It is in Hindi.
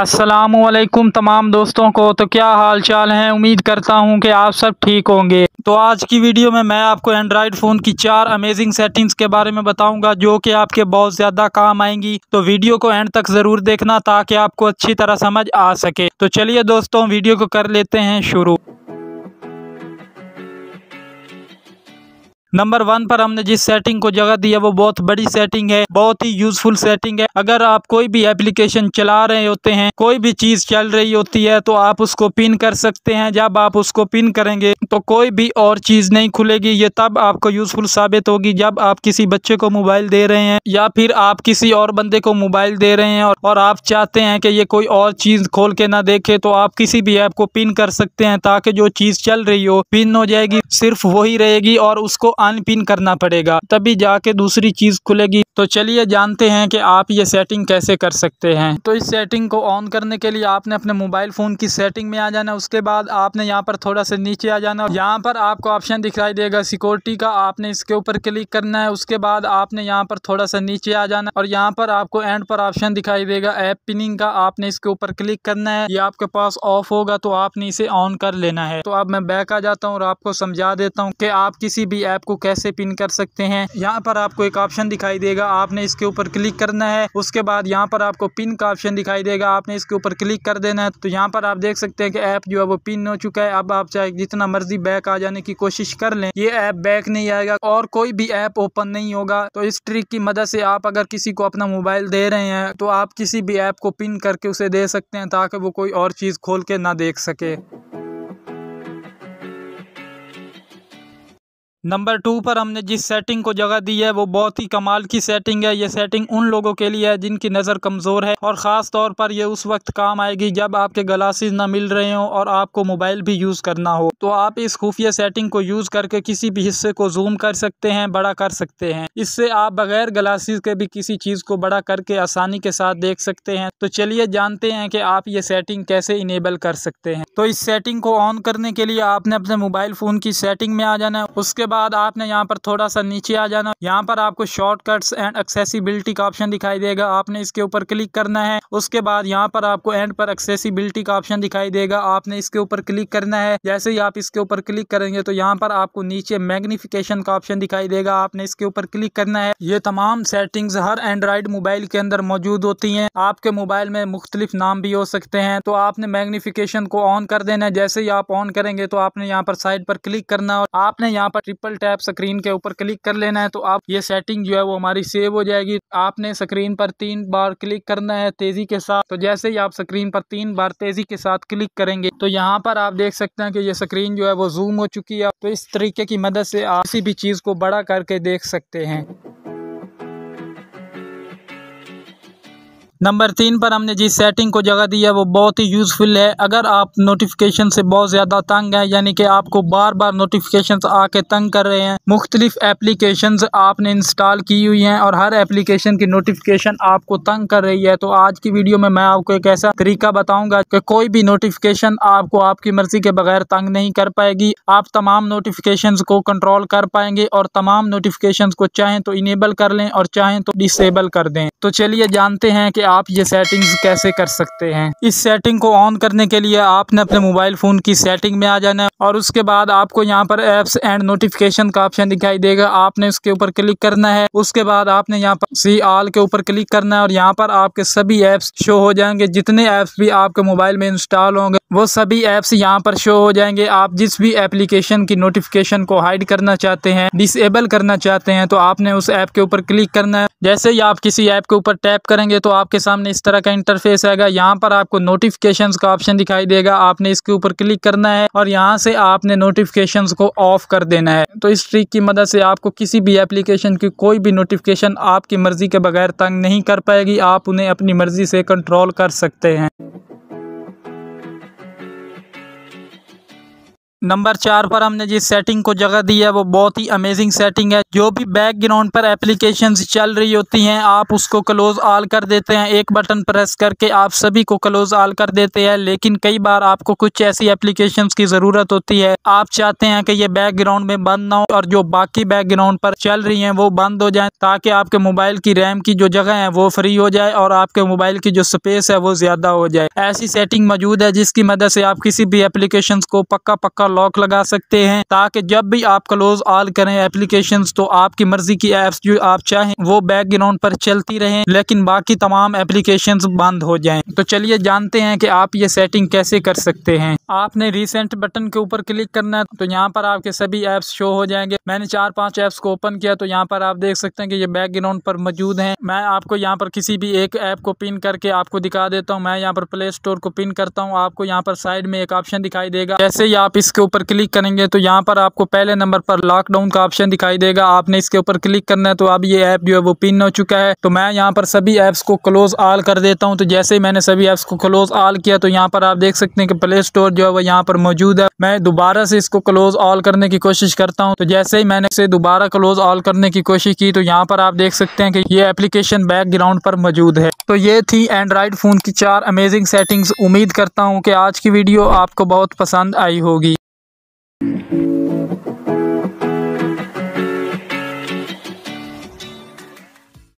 असलकुम तमाम दोस्तों को तो क्या हाल चाल हैं उम्मीद करता हूं कि आप सब ठीक होंगे तो आज की वीडियो में मैं आपको एंड्रॉयड फ़ोन की चार अमेजिंग सेटिंग्स के बारे में बताऊंगा जो कि आपके बहुत ज़्यादा काम आएंगी तो वीडियो को एंड तक ज़रूर देखना ताकि आपको अच्छी तरह समझ आ सके तो चलिए दोस्तों वीडियो को कर लेते हैं शुरू नंबर वन पर हमने जिस सेटिंग को जगह दी है वो बहुत बड़ी सेटिंग है बहुत ही यूजफुल सेटिंग है अगर आप कोई भी एप्लीकेशन चला रहे होते हैं कोई भी चीज चल रही होती है तो आप उसको पिन कर सकते हैं जब आप उसको पिन करेंगे तो कोई भी और चीज नहीं खुलेगी ये तब आपको यूजफुल साबित होगी जब आप किसी बच्चे को मोबाइल दे रहे हैं या फिर आप किसी और बंदे को मोबाइल दे रहे हैं और आप चाहते हैं कि ये कोई और चीज खोल के ना देखे तो आप किसी भी ऐप को पिन कर सकते हैं ताकि जो चीज चल रही हो पिन हो जाएगी सिर्फ वही रहेगी और उसको अनपिन करना पड़ेगा तभी जाके दूसरी चीज़ खुलेगी तो चलिए जानते हैं कि आप ये सेटिंग कैसे कर सकते हैं तो इस सेटिंग को ऑन करने के लिए आपने अपने मोबाइल फ़ोन की सेटिंग में आ जाना उसके बाद आपने यहाँ पर थोड़ा सा नीचे आ जाना यहाँ पर आपको ऑप्शन दिखाई देगा सिक्योरिटी का आपने इसके ऊपर क्लिक करना है उसके बाद आपने यहाँ पर थोड़ा सा नीचे आ जाना और यहाँ पर आपको एंड पर ऑप्शन दिखाई देगा ऐप पिनिंग का आपने इसके ऊपर क्लिक करना है ये आपके पास ऑफ होगा तो आपने इसे ऑन कर लेना है तो अब मैं बैक आ जाता हूँ और आपको समझा देता हूँ कि आप किसी भी ऐप को कैसे पिन कर सकते हैं यहाँ पर आपको एक ऑप्शन दिखाई देगा जाएगा आपने इसके ऊपर क्लिक करना है उसके बाद यहाँ पर आपको पिन का ऑप्शन दिखाई देगा आपने इसके ऊपर क्लिक कर देना है तो यहाँ पर आप देख सकते हैं कि ऐप जो है वो पिन हो चुका है अब आप चाहे जितना मर्जी बैक आ जाने की कोशिश कर लें ये ऐप बैक नहीं आएगा और कोई भी ऐप ओपन नहीं होगा तो इस ट्रिक की मदद से आप अगर किसी को अपना मोबाइल दे रहे हैं तो आप किसी भी ऐप को पिन करके उसे दे सकते हैं ताकि वो कोई और चीज़ खोल के ना देख सके नंबर टू पर हमने जिस सेटिंग को जगह दी है वो बहुत ही कमाल की सेटिंग है ये सेटिंग उन लोगों के लिए है जिनकी नज़र कमज़ोर है और ख़ास तौर पर ये उस वक्त काम आएगी जब आपके ग्लासेस ना मिल रहे हों और आपको मोबाइल भी यूज़ करना हो तो आप इस खुफिया सेटिंग को यूज़ करके किसी भी हिस्से को जूम कर सकते हैं बड़ा कर सकते हैं इससे आप बगैर ग्लासेस के भी किसी चीज़ को बड़ा करके आसानी के साथ देख सकते हैं तो चलिए जानते हैं कि आप ये सेटिंग कैसे इनेबल कर सकते हैं तो इस सेटिंग को ऑन करने के लिए आपने अपने मोबाइल फ़ोन की सेटिंग में आ जाना है उसके बाद आपने यहाँ पर थोड़ा सा नीचे आ जाना यहाँ पर आपको शॉर्टकट्स एंड एक्सेसिबिलिटी का ऑप्शन दिखाई देगा आपने इसके ऊपर क्लिक करना है उसके बाद यहाँ पर आपको एंड पर एक्सेसिबिलिटी का ऑप्शन दिखाई देगा आपने इसके ऊपर क्लिक करना है जैसे ही आप इसके ऊपर क्लिक करेंगे तो यहाँ पर आपको नीचे मैग्निफिकेशन का ऑप्शन दिखाई देगा आपने इसके ऊपर क्लिक करना है ये तमाम सेटिंग्स हर एंड्रॉइड मोबाइल के अंदर मौजूद होती हैं आपके मोबाइल में मुख्तलिफ नाम भी हो सकते हैं तो आपने मैग्निफिकेशन को ऑन कर देना है जैसे ही आप ऑन करेंगे तो आपने यहाँ पर साइड पर क्लिक करना और आपने यहाँ पर ट्रिपल टैप स्क्रीन के ऊपर क्लिक कर लेना है तो आप ये सेटिंग जो है वो हमारी सेव हो जाएगी आपने स्क्रीन पर तीन बार क्लिक करना है तेजी के साथ तो जैसे ही आप स्क्रीन पर तीन बार तेजी के साथ क्लिक करेंगे तो यहाँ पर आप देख सकते हैं कि ये स्क्रीन जो है वो जूम हो चुकी है तो इस तरीके की मदद से आप किसी भी चीज़ को बड़ा करके देख सकते हैं नंबर तीन पर हमने जिस सेटिंग को जगह दी है वो बहुत ही यूज़फुल है अगर आप नोटिफिकेशन से बहुत ज़्यादा तंग हैं यानी कि आपको बार बार नोटिफिकेशन आके तंग कर रहे हैं मुख्तलिफ एप्लीकेशन आपने इंस्टॉल की हुई हैं और हर एप्लीकेशन की नोटिफिकेशन आपको तंग कर रही है तो आज की वीडियो में मैं आपको एक ऐसा तरीका बताऊंगा कि कोई भी नोटिफिकेशन आपको आपकी मर्जी के बगैर तंग नहीं कर पाएगी आप तमाम नोटिफिकेशन को कंट्रोल कर पाएंगे और तमाम नोटिफिकेशन को चाहें तो इनेबल कर लें और चाहें तो डिसेबल कर दें तो चलिए जानते हैं कि आप ये सेटिंग्स कैसे कर सकते हैं इस सेटिंग को ऑन करने के लिए आपने अपने मोबाइल फ़ोन की सेटिंग में आ जाना है और उसके बाद आपको यहाँ पर एप्स एंड नोटिफिकेशन का ऑप्शन दिखाई देगा आपने उसके ऊपर क्लिक करना है उसके बाद आपने यहाँ पर सी आल के ऊपर क्लिक करना है और यहाँ पर आपके सभी ऐप्स शो हो जाएंगे जितने ऐप्स भी आपके मोबाइल में इंस्टॉल होंगे वो सभी ऐप्स यहाँ पर शो हो जाएंगे आप जिस भी एप्लीकेशन की नोटिफिकेशन को हाइड करना चाहते हैं डिसेबल करना चाहते हैं तो आपने उस ऐप के ऊपर क्लिक करना है जैसे ही आप किसी ऐप के ऊपर टैप करेंगे तो आपके सामने इस तरह का इंटरफेस आएगा यहाँ पर आपको नोटिफिकेशन का ऑप्शन दिखाई देगा आपने इसके ऊपर क्लिक करना है और यहाँ से आपने नोटिफिकेशन को ऑफ कर देना है तो इस ट्रिक की मदद से आपको किसी भी एप्लीकेशन की कोई भी नोटिफिकेशन आपकी मर्जी के बगैर तंग नहीं कर पाएगी आप उन्हें अपनी मर्जी से कंट्रोल कर सकते हैं नंबर चार पर हमने जिस सेटिंग को जगह दी है वो बहुत ही अमेजिंग सेटिंग है जो भी बैकग्राउंड पर एप्लीकेशंस चल रही होती हैं आप उसको क्लोज ऑल कर देते हैं एक बटन प्रेस करके आप सभी को क्लोज ऑल कर देते हैं लेकिन कई बार आपको कुछ ऐसी एप्लीकेशन की ज़रूरत होती है आप चाहते हैं कि ये बैकग्राउंड में बंद ना हो और जो बाकी बैकग्राउंड पर चल रही है वो बंद हो जाए ताकि आपके मोबाइल की रैम की जो जगह है वो फ्री हो जाए और आपके मोबाइल की जो स्पेस है वो ज़्यादा हो जाए ऐसी सेटिंग मौजूद है जिसकी मदद से आप किसी भी एप्लीकेशन को पक्का पक्का लॉक लगा सकते हैं ताकि जब भी आप क्लोज ऑल करें एप्लीकेशन तो आपकी मर्जी की एप्स जो आप चाहें वो बैकग्राउंड पर चलती रहे लेकिन बाकी तमाम एप्लीकेशन बंद हो जाए तो चलिए जानते हैं कि आप ये सेटिंग कैसे कर सकते हैं आपने रिसेंट बटन के ऊपर क्लिक करना है तो यहाँ पर आपके सभी ऐप्स शो हो जाएंगे मैंने चार पांच एप्स को ओपन किया तो यहाँ पर आप देख सकते हैं कि ये बैकग्राउंड पर मौजूद हैं मैं आपको यहाँ पर किसी भी एक ऐप को पिन करके आपको दिखा देता हूँ मैं यहाँ पर प्ले स्टोर को पिन करता हूँ आपको यहाँ पर साइड में एक ऑप्शन दिखाई देगा जैसे ही आप इसके ऊपर क्लिक करेंगे तो यहाँ पर आपको पहले नंबर पर लॉकडाउन का ऑप्शन दिखाई देगा आपने इसके ऊपर क्लिक करना है तो अब ये ऐप जो है वो पिन हो चुका है तो मैं यहाँ पर सभी ऐप्स को क्लोज ऑल कर देता हूँ तो जैसे ही मैंने सभी ऐप्स को क्लोज ऑल किया तो यहाँ पर आप देख सकते हैं कि प्ले स्टोर जो है वो यहाँ पर मौजूद है मैं दोबारा से इसको क्लोज ऑल करने की कोशिश करता हूँ तो जैसे ही मैंने इसे दोबारा क्लोज ऑल करने की कोशिश की तो यहाँ पर आप देख सकते हैं कि ये एप्लीकेशन बैकग्राउंड पर मौजूद है तो ये थी एंड्रॉयड फ़ोन की चार अमेजिंग सेटिंग्स उम्मीद करता हूँ कि आज की वीडियो आपको बहुत पसंद आई होगी Música